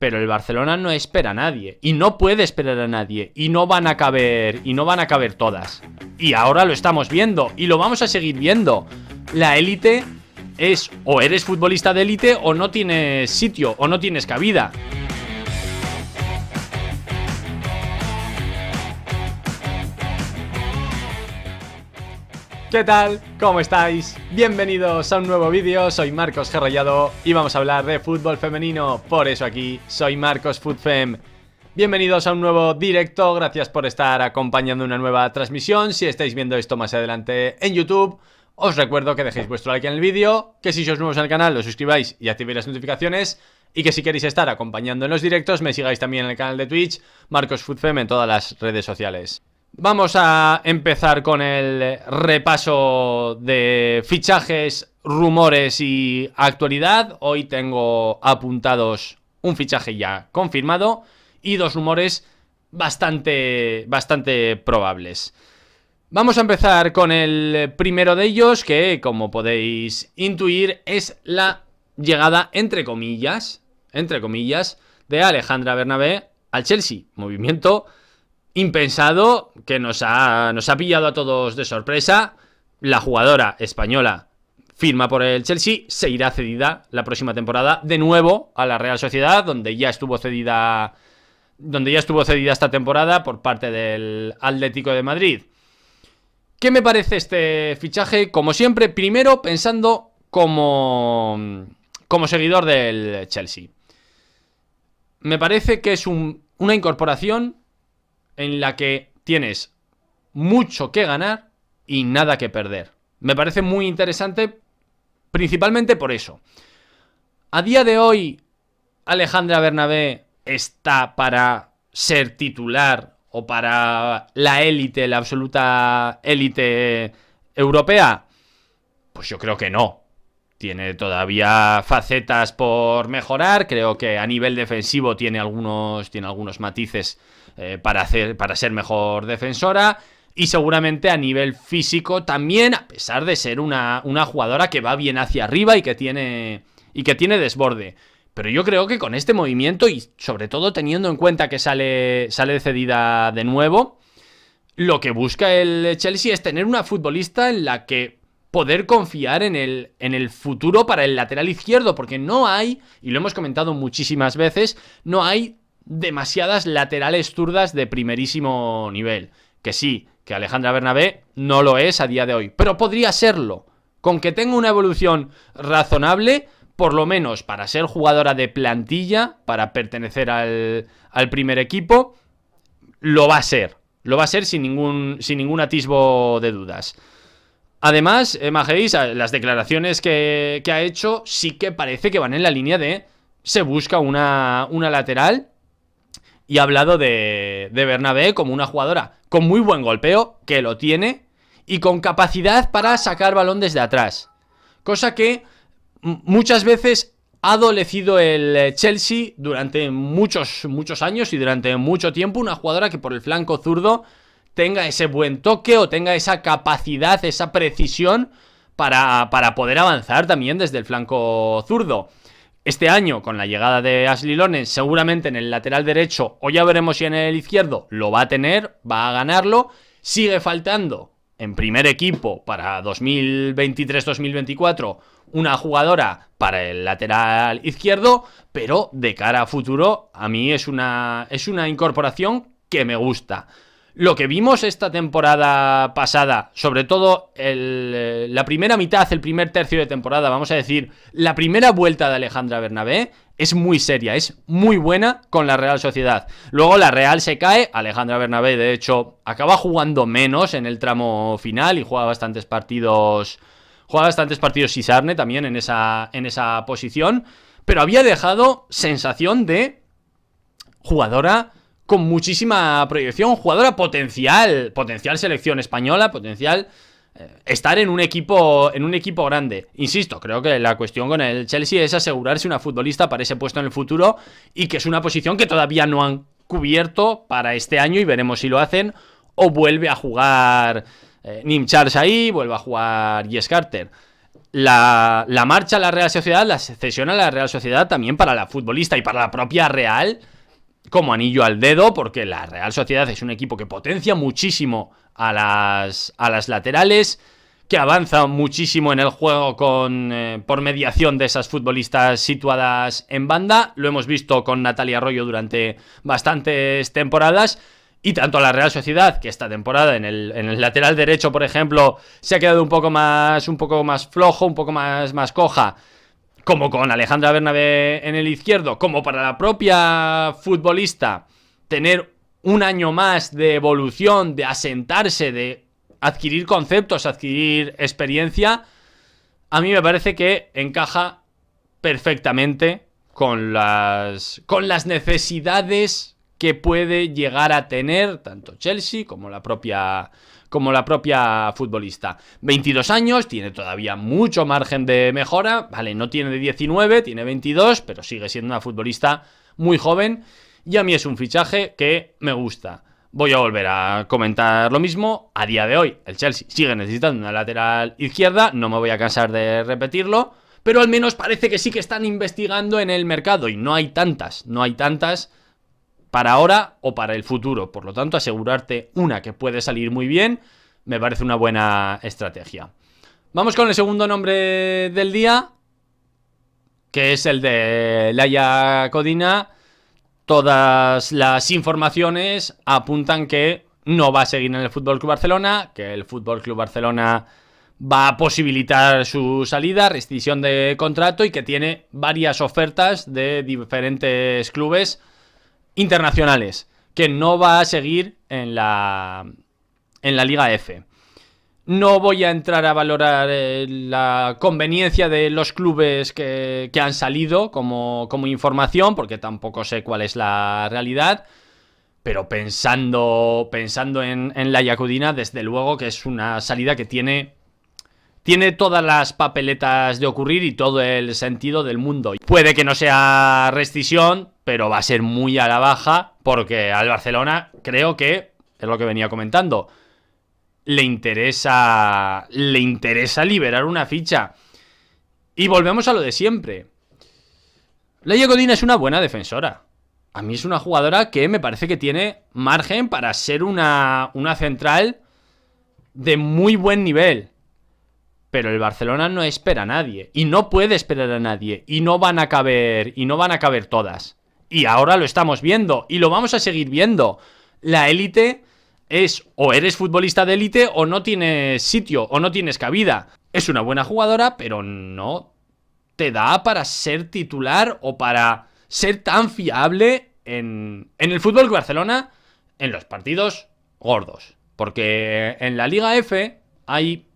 Pero el Barcelona no espera a nadie. Y no puede esperar a nadie. Y no van a caber. Y no van a caber todas. Y ahora lo estamos viendo. Y lo vamos a seguir viendo. La élite es o eres futbolista de élite o no tienes sitio o no tienes cabida. ¿Qué tal? ¿Cómo estáis? Bienvenidos a un nuevo vídeo, soy Marcos Gerrallado y vamos a hablar de fútbol femenino, por eso aquí soy Marcos FoodFem. Bienvenidos a un nuevo directo, gracias por estar acompañando una nueva transmisión, si estáis viendo esto más adelante en YouTube, os recuerdo que dejéis vuestro like en el vídeo, que si sois nuevos al canal lo suscribáis y activéis las notificaciones, y que si queréis estar acompañando en los directos me sigáis también en el canal de Twitch, Marcos Fem en todas las redes sociales. Vamos a empezar con el repaso de fichajes, rumores y actualidad. Hoy tengo apuntados un fichaje ya confirmado y dos rumores bastante, bastante probables. Vamos a empezar con el primero de ellos, que como podéis intuir es la llegada, entre comillas, entre comillas, de Alejandra Bernabé al Chelsea. Movimiento impensado que nos ha, nos ha pillado a todos de sorpresa. La jugadora española firma por el Chelsea, se irá cedida la próxima temporada de nuevo a la Real Sociedad, donde ya estuvo cedida donde ya estuvo cedida esta temporada por parte del Atlético de Madrid. ¿Qué me parece este fichaje? Como siempre, primero pensando como como seguidor del Chelsea. Me parece que es una incorporación en la que tienes mucho que ganar y nada que perder. Me parece muy interesante principalmente por eso. A día de hoy, Alejandra Bernabé está para ser titular o para la élite, la absoluta élite europea. Pues yo creo que no tiene todavía facetas por mejorar. Creo que a nivel defensivo tiene algunos, tiene algunos matices eh, para, para ser mejor defensora. Y seguramente a nivel físico también, a pesar de ser una, una jugadora que va bien hacia arriba y que tiene, y que tiene desborde. Pero yo creo que con este movimiento y sobre todo teniendo en cuenta que sale, sale cedida de nuevo, lo que busca el Chelsea es tener una futbolista en la que poder confiar en el, en el futuro para el lateral izquierdo, porque no hay, y lo hemos comentado muchísimas veces, no hay demasiadas laterales zurdas de primerísimo nivel. Que sí, que Alejandra Bernabé no lo es a día de hoy, pero podría serlo. Con que tenga una evolución razonable, por lo menos para ser jugadora de plantilla, para pertenecer al, al primer equipo, lo va a ser. Lo va a ser sin ningún, sin ningún atisbo de dudas. Además, Majéis, las declaraciones que, ha hecho sí que parece que van en la línea de se busca una, una lateral y ha hablado de, de Bernabé como una jugadora con muy buen golpeo, que lo tiene, y con capacidad para sacar balón desde atrás. Cosa que muchas veces ha adolecido el eh, Chelsea durante muchos, muchos años y durante mucho tiempo. Una jugadora que por el flanco zurdo tenga ese buen toque o tenga esa capacidad, esa precisión para, para poder avanzar también desde el flanco zurdo. Este año, con la llegada de Ashley seguramente en el lateral derecho, o ya veremos si en el izquierdo, lo va a tener, va a ganarlo. Sigue faltando en primer equipo para 2023-2024 una jugadora para el lateral izquierdo, pero de cara a futuro, a mí es una, es una incorporación que me gusta lo que vimos esta temporada pasada, sobre todo eh, la primera mitad, el primer tercio de temporada, vamos a decir, la primera vuelta de Alejandra Bernabé, es muy seria, es muy buena con la Real Sociedad. Luego la Real se cae, Alejandra Bernabé de hecho acaba jugando menos en el tramo final y juega bastantes partidos, juega bastantes partidos Cisarne también en esa, en esa posición, pero había dejado sensación de jugadora con muchísima proyección, jugadora potencial, potencial selección española, potencial eh, estar en un equipo en un equipo grande. Insisto, creo que la cuestión con el Chelsea es asegurarse una futbolista para ese puesto en el futuro y que es una posición que todavía no han cubierto para este año y veremos si lo hacen o vuelve a jugar eh, Nim Charles ahí, vuelve a jugar Jess Carter. La, la marcha a la Real Sociedad, la cesión a la Real Sociedad también para la futbolista y para la propia Real como anillo al dedo, porque la Real Sociedad es un equipo que potencia muchísimo a las, a las laterales, que avanza muchísimo en el juego con, eh, por mediación de esas futbolistas situadas en banda. Lo hemos visto con Natalia Arroyo durante bastantes temporadas. Y tanto la Real Sociedad, que esta temporada en el, en el lateral derecho, por ejemplo, se ha quedado un poco más, un poco más flojo, un poco más, más coja como con Alejandra Bernabé en el izquierdo, como para la propia futbolista, tener un año más de evolución, de asentarse, de adquirir conceptos, adquirir experiencia, a mí me parece que encaja perfectamente con las, con las necesidades que puede llegar a tener tanto Chelsea como la propia como la propia futbolista. 22 años, tiene todavía mucho margen de mejora, vale, no tiene 19, tiene 22, pero sigue siendo una futbolista muy joven y a mí es un fichaje que me gusta. Voy a volver a comentar lo mismo. A día de hoy, el Chelsea sigue necesitando una lateral izquierda, no me voy a cansar de repetirlo, pero al menos parece que sí que están investigando en el mercado y no hay tantas, no hay tantas para ahora o para el futuro. Por lo tanto, asegurarte una que puede salir muy bien me parece una buena estrategia. Vamos con el segundo nombre del día, que es el de Laia Codina. Todas las informaciones apuntan que no va a seguir en el Fútbol Club Barcelona, que el Fútbol Club Barcelona va a posibilitar su salida, rescisión de contrato y que tiene varias ofertas de diferentes clubes internacionales, que no va a seguir en la, en la Liga F. No voy a entrar a valorar eh, la conveniencia de los clubes que, que han salido como, como, información, porque tampoco sé cuál es la realidad. Pero pensando, pensando en, en, la Yacudina, desde luego que es una salida que tiene, tiene todas las papeletas de ocurrir y todo el sentido del mundo. Puede que no sea rescisión, pero va a ser muy a la baja porque al Barcelona creo que, es lo que venía comentando, le interesa, le interesa liberar una ficha. Y volvemos a lo de siempre. Leia Godina es una buena defensora. A mí es una jugadora que me parece que tiene margen para ser una, una central de muy buen nivel. Pero el Barcelona no espera a nadie. Y no puede esperar a nadie. Y no van a caber. Y no van a caber todas. Y ahora lo estamos viendo y lo vamos a seguir viendo. La élite es o eres futbolista de élite o no tienes sitio o no tienes cabida. Es una buena jugadora, pero no te da para ser titular o para ser tan fiable en, en el fútbol Barcelona en los partidos gordos. Porque en la Liga F hay,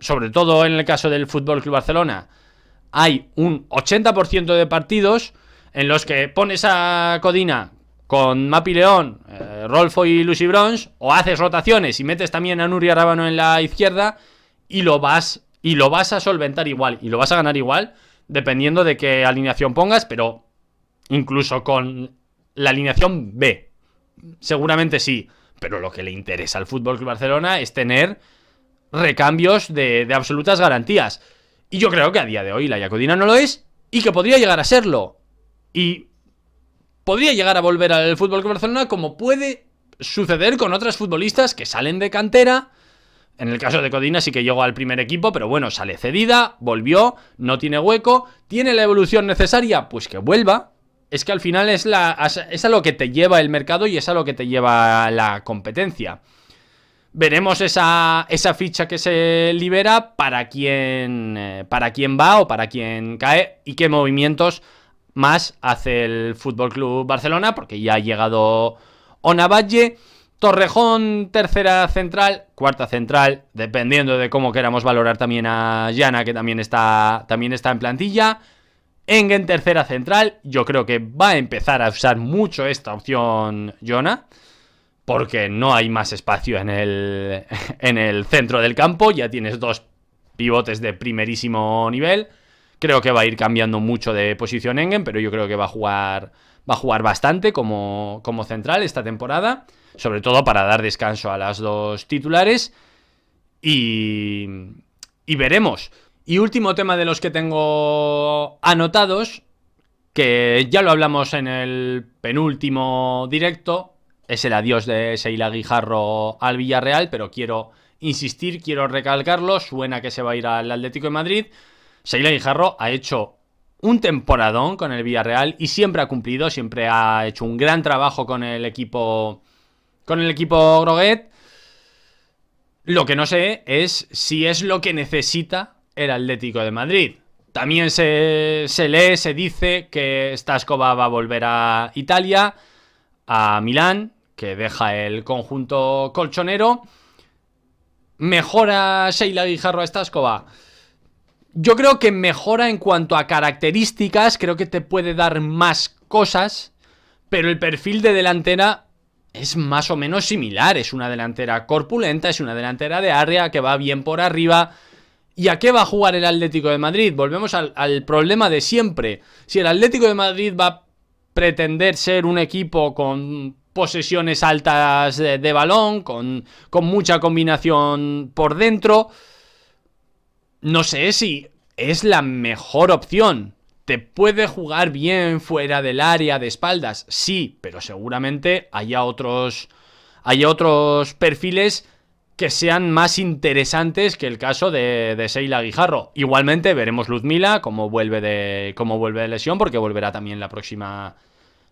sobre todo en el caso del Fútbol Club Barcelona, hay un 80% de partidos en los que pones a Codina con Mapi León, eh, Rolfo y Lucy Bronze, o haces rotaciones y metes también a Nuria Rábano en la izquierda y lo vas y lo vas a solventar igual y lo vas a ganar igual dependiendo de qué alineación pongas, pero incluso con la alineación B, seguramente sí, pero lo que le interesa al Fútbol Club Barcelona es tener recambios de, de absolutas garantías. Y yo creo que a día de hoy la Yacodina no lo es y que podría llegar a serlo. Y podría llegar a volver al Fútbol Club Barcelona como puede suceder con otras futbolistas que salen de cantera. En el caso de Codina sí que llegó al primer equipo, pero bueno, sale cedida, volvió, no tiene hueco, tiene la evolución necesaria, pues que vuelva. Es que al final es, la, es a lo que te lleva el mercado y es a lo que te lleva la competencia. Veremos esa, esa ficha que se libera para quién, eh, para quién va o para quién cae y qué movimientos más hace el Fútbol Club Barcelona, porque ya ha llegado Onavalle. Torrejón, tercera central, cuarta central, dependiendo de cómo queramos valorar también a ...Jana que también está, también está en plantilla. Engen, tercera central, yo creo que va a empezar a usar mucho esta opción Jona, porque no hay más espacio en el, en el centro del campo, ya tienes dos pivotes de primerísimo nivel. Creo que va a ir cambiando mucho de posición Engen, pero yo creo que va a jugar, va a jugar bastante como, central esta temporada, sobre todo para dar descanso a las dos titulares. Y, veremos. Y último tema de los que tengo anotados, que ya lo hablamos en el penúltimo directo, es el adiós de Seila Guijarro al Villarreal, pero quiero insistir, quiero recalcarlo, suena que se va a ir al Atlético de Madrid. Sheila Guijarro ha hecho un temporadón con el Villarreal y siempre ha cumplido, siempre ha hecho un gran trabajo con el equipo con el equipo Groguet. Lo que no sé es si es lo que necesita el Atlético de Madrid. También se, lee, se dice que Stascova va a volver a Italia, a Milán, que deja el conjunto colchonero. ¿Mejora Sheila Guijarro a Stascova yo creo que mejora en cuanto a características, creo que te puede dar más cosas, pero el perfil de delantera es más o menos similar. Es una delantera corpulenta, es una delantera de área que va bien por arriba. ¿Y a qué va a jugar el Atlético de Madrid? Volvemos al, problema de siempre. Si el Atlético de Madrid va a pretender ser un equipo con posesiones altas de, balón, con, con mucha combinación por dentro, no sé si es la mejor opción. Te puede jugar bien fuera del área de espaldas, sí, pero seguramente haya otros, haya otros perfiles que sean más interesantes que el caso de, de Seila Guijarro. Igualmente veremos Luzmila cómo vuelve de cómo vuelve de lesión porque volverá también la próxima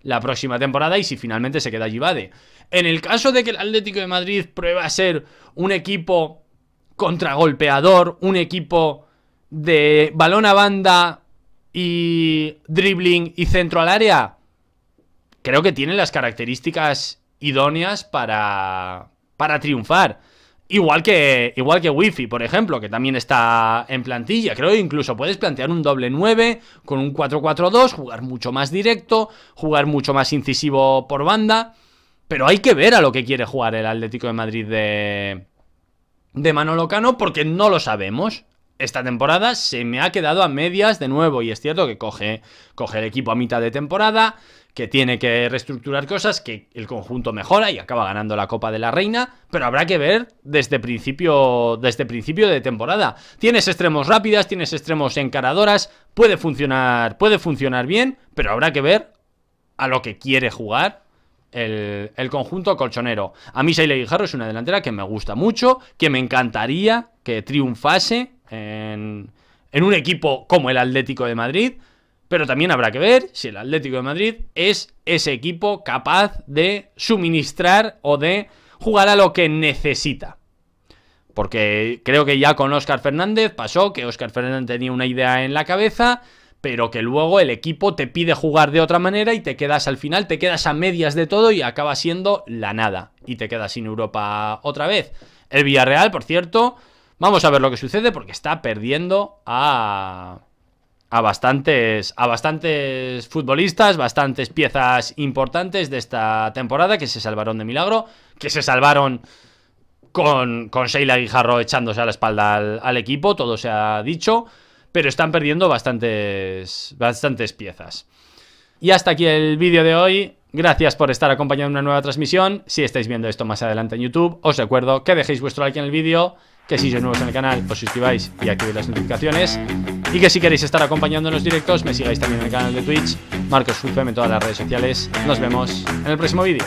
la próxima temporada y si finalmente se queda Givade. En el caso de que el Atlético de Madrid prueba a ser un equipo contragolpeador, un equipo de balón a banda y dribbling y centro al área, creo que tiene las características idóneas para, para triunfar. Igual que, igual que Wifi, por ejemplo, que también está en plantilla. Creo que incluso puedes plantear un doble 9 con un 4-4-2, jugar mucho más directo, jugar mucho más incisivo por banda. Pero hay que ver a lo que quiere jugar el Atlético de Madrid de, de Manolo Cano porque no lo sabemos. Esta temporada se me ha quedado a medias de nuevo y es cierto que coge, el equipo a mitad de temporada, que tiene que reestructurar cosas, que el conjunto mejora y acaba ganando la Copa de la Reina, pero habrá que ver desde principio, desde principio de temporada. Tienes extremos rápidas, tienes extremos encaradoras, puede funcionar, puede funcionar bien, pero habrá que ver a lo que quiere jugar el, conjunto colchonero. A mí Seile Guijarro es una delantera que me gusta mucho, que me encantaría que triunfase en, un equipo como el Atlético de Madrid, pero también habrá que ver si el Atlético de Madrid es ese equipo capaz de suministrar o de jugar a lo que necesita. Porque creo que ya con Oscar Fernández pasó que Oscar Fernández tenía una idea en la cabeza pero que luego el equipo te pide jugar de otra manera y te quedas al final, te quedas a medias de todo y acaba siendo la nada. Y te quedas sin Europa otra vez. El Villarreal, por cierto, vamos a ver lo que sucede porque está perdiendo a a bastantes, a bastantes futbolistas, bastantes piezas importantes de esta temporada que se salvaron de milagro, que se salvaron con, Sheila Guijarro echándose a la espalda al equipo, todo se ha dicho pero están perdiendo bastantes, bastantes piezas. Y hasta aquí el vídeo de hoy. Gracias por estar acompañando en una nueva transmisión. Si estáis viendo esto más adelante en YouTube, os recuerdo que dejéis vuestro like en el vídeo, que si sois nuevos en el canal os suscribáis y activéis las notificaciones. Y que si queréis estar acompañando en los directos, me sigáis también en el canal de Twitch, Marcos Fulfem en todas las redes sociales. Nos vemos en el próximo vídeo.